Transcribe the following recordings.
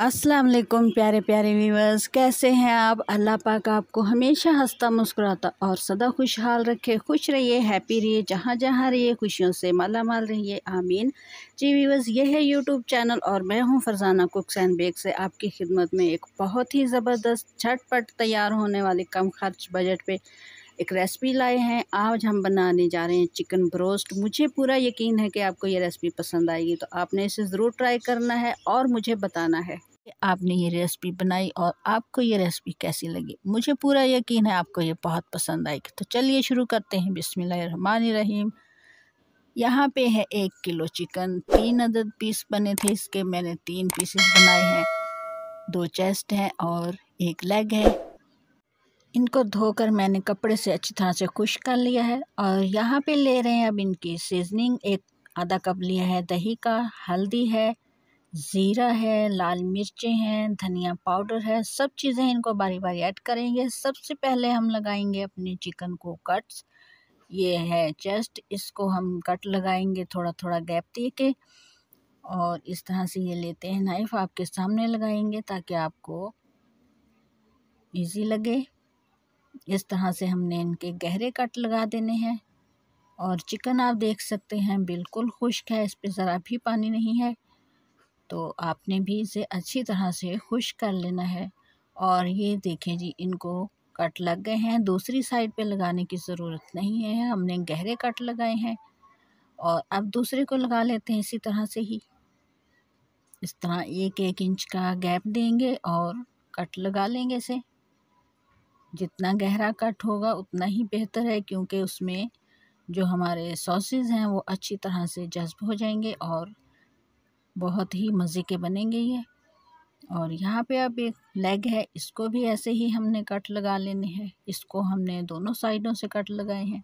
अस्सलाम वालेकुम प्यारे प्यारे व्यूवर्स कैसे हैं आप अल्लाह पाक आपको हमेशा हंसता मुस्कुराता और सदा खुशहाल रखे खुश रहिए हैप्पी रहिए जहाँ जहाँ रहिए खुशियों से माला माल रहिए आमीन जी व्यूवर्स ये है यूट्यूब चैनल और मैं हूँ फरजाना कुक्स एंड बेक से आपकी खिदमत में एक बहुत ही ज़बरदस्त झटपट तैयार होने वाली कम खर्च बजट पर एक रेसिपी लाए हैं आज हम बनाने जा रहे हैं चिकन ब्रोस्ट मुझे पूरा यकीन है कि आपको ये रेसिपी पसंद आएगी तो आपने इसे ज़रूर ट्राई करना है और मुझे बताना है कि आपने ये रेसिपी बनाई और आपको ये रेसिपी कैसी लगी मुझे पूरा यकीन है आपको ये बहुत पसंद आएगी तो चलिए शुरू करते हैं रहीम यहाँ पे है एक किलो चिकन तीन अदद पीस बने थे इसके मैंने तीन पीसेस बनाए हैं दो चेस्ट हैं और एक लेग है इनको धोकर मैंने कपड़े से अच्छी तरह से खुश कर लिया है और यहाँ पे ले रहे हैं अब इनकी सीजनिंग एक आधा कप लिया है दही का हल्दी है ज़ीरा है लाल मिर्चें हैं धनिया पाउडर है सब चीज़ें इनको बारी बारी ऐड करेंगे सबसे पहले हम लगाएंगे अपने चिकन को कट्स ये है चेस्ट इसको हम कट लगाएंगे थोड़ा थोड़ा गैप दे के और इस तरह से ये लेते हैं नाइफ़ आपके सामने लगाएंगे ताकि आपको इजी लगे इस तरह से हमने इनके गहरे कट लगा देने हैं और चिकन आप देख सकते हैं बिल्कुल खुश्क है इस पर ज़रा भी पानी नहीं है तो आपने भी इसे अच्छी तरह से खुश कर लेना है और ये देखें जी इनको कट लग गए हैं दूसरी साइड पे लगाने की ज़रूरत नहीं है हमने गहरे कट लगाए हैं और अब दूसरे को लगा लेते हैं इसी तरह से ही इस तरह एक एक इंच का गैप देंगे और कट लगा लेंगे इसे जितना गहरा कट होगा उतना ही बेहतर है क्योंकि उसमें जो हमारे सॉसेज हैं वो अच्छी तरह से जज्ब हो जाएंगे और बहुत ही मज़े के बनेंगे ये और यहाँ पे अब एक लेग है इसको भी ऐसे ही हमने कट लगा लेने हैं इसको हमने दोनों साइडों से कट लगाए हैं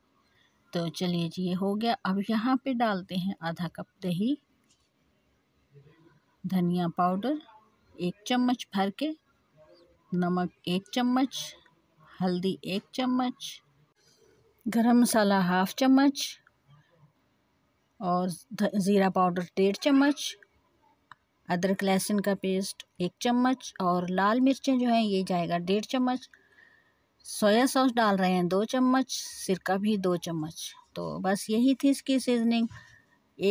तो चलिए जी ये हो गया अब यहाँ पे डालते हैं आधा कप दही धनिया पाउडर एक चम्मच भर के नमक एक चम्मच हल्दी एक चम्मच गरम मसाला हाफ चम्मच और ज़ीरा पाउडर डेढ़ चम्मच अदरक लहसुन का पेस्ट एक चम्मच और लाल मिर्चें जो हैं ये जाएगा डेढ़ चम्मच सोया सॉस डाल रहे हैं दो चम्मच सिरका भी दो चम्मच तो बस यही थी इसकी सीजनिंग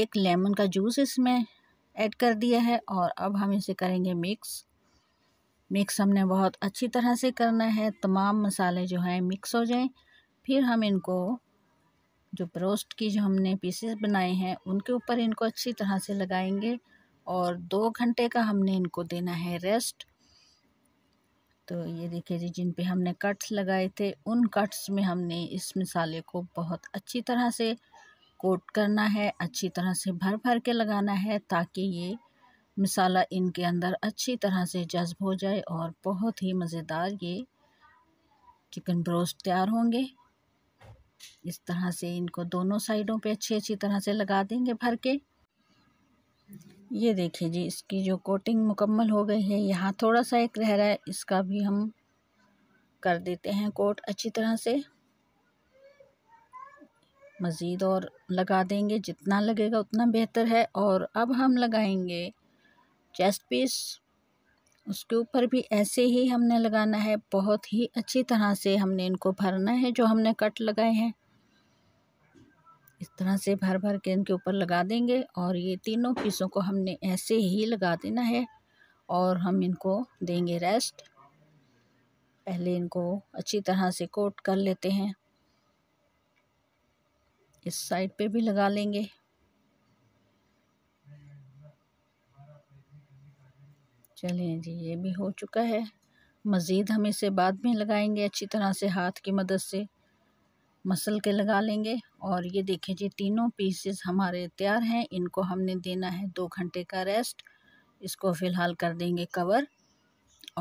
एक लेमन का जूस इसमें ऐड कर दिया है और अब हम इसे करेंगे मिक्स मिक्स हमने बहुत अच्छी तरह से करना है तमाम मसाले जो हैं मिक्स हो जाएं फिर हम इनको जो ब्रोस्ट की जो हमने पीसेस बनाए हैं उनके ऊपर इनको अच्छी तरह से लगाएंगे और दो घंटे का हमने इनको देना है रेस्ट तो ये देखिए जी जिन पे हमने कट्स लगाए थे उन कट्स में हमने इस मसाले को बहुत अच्छी तरह से कोट करना है अच्छी तरह से भर भर के लगाना है ताकि ये मसाला इनके अंदर अच्छी तरह से जज्ब हो जाए और बहुत ही मज़ेदार ये चिकन ब्रोस्ट तैयार होंगे इस तरह से इनको दोनों साइडों पे अच्छी अच्छी तरह से लगा देंगे भर के ये देखिए जी इसकी जो कोटिंग मुकम्मल हो गई है यहाँ थोड़ा सा एक रह रहा है इसका भी हम कर देते हैं कोट अच्छी तरह से मज़ीद और लगा देंगे जितना लगेगा उतना बेहतर है और अब हम लगाएंगे चेस्ट पीस उसके ऊपर भी ऐसे ही हमने लगाना है बहुत ही अच्छी तरह से हमने इनको भरना है जो हमने कट लगाए हैं इस तरह से भर भर के इनके ऊपर लगा देंगे और ये तीनों पीसों को हमने ऐसे ही लगा देना है और हम इनको देंगे रेस्ट पहले इनको अच्छी तरह से कोट कर लेते हैं इस साइड पे भी लगा लेंगे चलें जी ये भी हो चुका है मज़ीद हम इसे बाद में लगाएंगे अच्छी तरह से हाथ की मदद से मसल के लगा लेंगे और ये देखें जी तीनों पीसेस हमारे तैयार हैं इनको हमने देना है दो घंटे का रेस्ट इसको फ़िलहाल कर देंगे कवर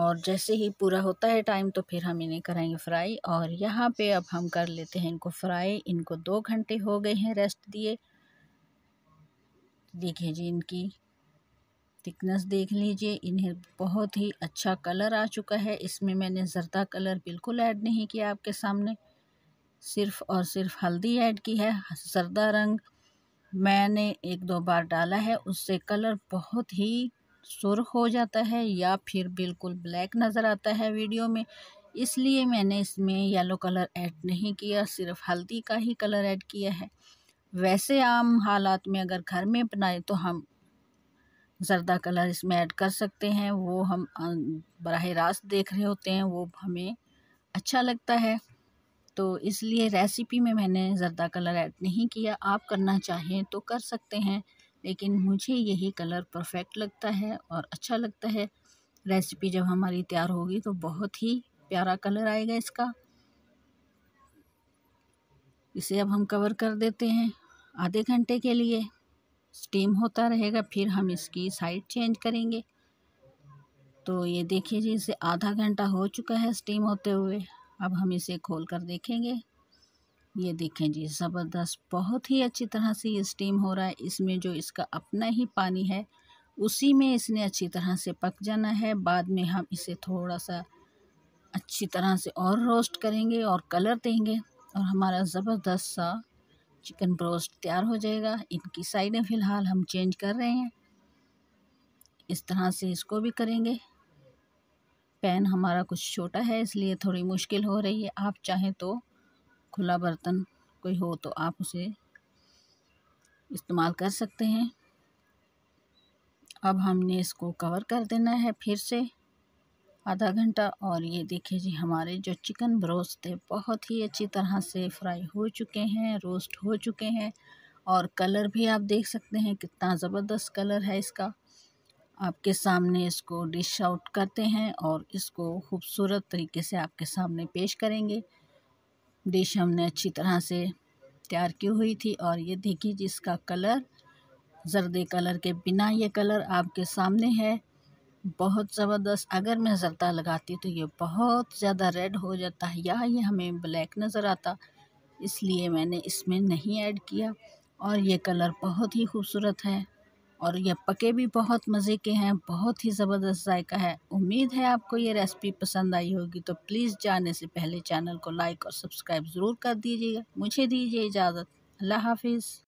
और जैसे ही पूरा होता है टाइम तो फिर हम इन्हें कराएंगे फ्राई और यहाँ पे अब हम कर लेते हैं इनको फ्राई इनको दो घंटे हो गए हैं रेस्ट दिए देखिए जी इनकी थिकनेस देख लीजिए इन्हें बहुत ही अच्छा कलर आ चुका है इसमें मैंने ज़रदा कलर बिल्कुल ऐड नहीं किया आपके सामने सिर्फ और सिर्फ हल्दी ऐड की है ज़रदा रंग मैंने एक दो बार डाला है उससे कलर बहुत ही सुर्ख हो जाता है या फिर बिल्कुल ब्लैक नज़र आता है वीडियो में इसलिए मैंने इसमें येलो कलर ऐड नहीं किया सिर्फ हल्दी का ही कलर ऐड किया है वैसे आम हालात में अगर घर में बनाए तो हम ज़रदा कलर इसमें ऐड कर सकते हैं वो हम बरह रास्त देख रहे होते हैं वो हमें अच्छा लगता है तो इसलिए रेसिपी में मैंने जरदा कलर ऐड नहीं किया आप करना चाहें तो कर सकते हैं लेकिन मुझे यही कलर परफेक्ट लगता है और अच्छा लगता है रेसिपी जब हमारी तैयार होगी तो बहुत ही प्यारा कलर आएगा इसका इसे अब हम कवर कर देते हैं आधे घंटे के लिए स्टीम होता रहेगा फिर हम इसकी साइड चेंज करेंगे तो ये देखिए जी इसे आधा घंटा हो चुका है स्टीम होते हुए अब हम इसे खोल कर देखेंगे ये देखें जी ज़बरदस्त बहुत ही अच्छी तरह से ये स्टीम हो रहा है इसमें जो इसका अपना ही पानी है उसी में इसने अच्छी तरह से पक जाना है बाद में हम इसे थोड़ा सा अच्छी तरह से और रोस्ट करेंगे और कलर देंगे और हमारा ज़बरदस्त सा चिकन ब्रोस्ट तैयार हो जाएगा इनकी साइडें फ़िलहाल हम चेंज कर रहे हैं इस तरह से इसको भी करेंगे पैन हमारा कुछ छोटा है इसलिए थोड़ी मुश्किल हो रही है आप चाहें तो खुला बर्तन कोई हो तो आप उसे इस्तेमाल कर सकते हैं अब हमने इसको कवर कर देना है फिर से आधा घंटा और ये देखिए जी हमारे जो चिकन ब्रोस्ट थे बहुत ही अच्छी तरह से फ्राई हो चुके हैं रोस्ट हो चुके हैं और कलर भी आप देख सकते हैं कितना ज़बरदस्त कलर है इसका आपके सामने इसको डिश आउट करते हैं और इसको खूबसूरत तरीके से आपके सामने पेश करेंगे डिश हमने अच्छी तरह से तैयार की हुई थी और ये देखिए जिसका कलर जर्दे कलर के बिना ये कलर आपके सामने है बहुत ज़बरदस्त अगर मैं जरदा लगाती तो ये बहुत ज़्यादा रेड हो जाता है या ये हमें ब्लैक नज़र आता इसलिए मैंने इसमें नहीं ऐड किया और ये कलर बहुत ही खूबसूरत है और ये पके भी बहुत मज़े के हैं बहुत ही ज़बरदस्त जायका है उम्मीद है आपको ये रेसिपी पसंद आई होगी तो प्लीज़ जाने से पहले चैनल को लाइक और सब्सक्राइब ज़रूर कर दीजिएगा मुझे दीजिए इजाज़त अल्लाह हाफिज़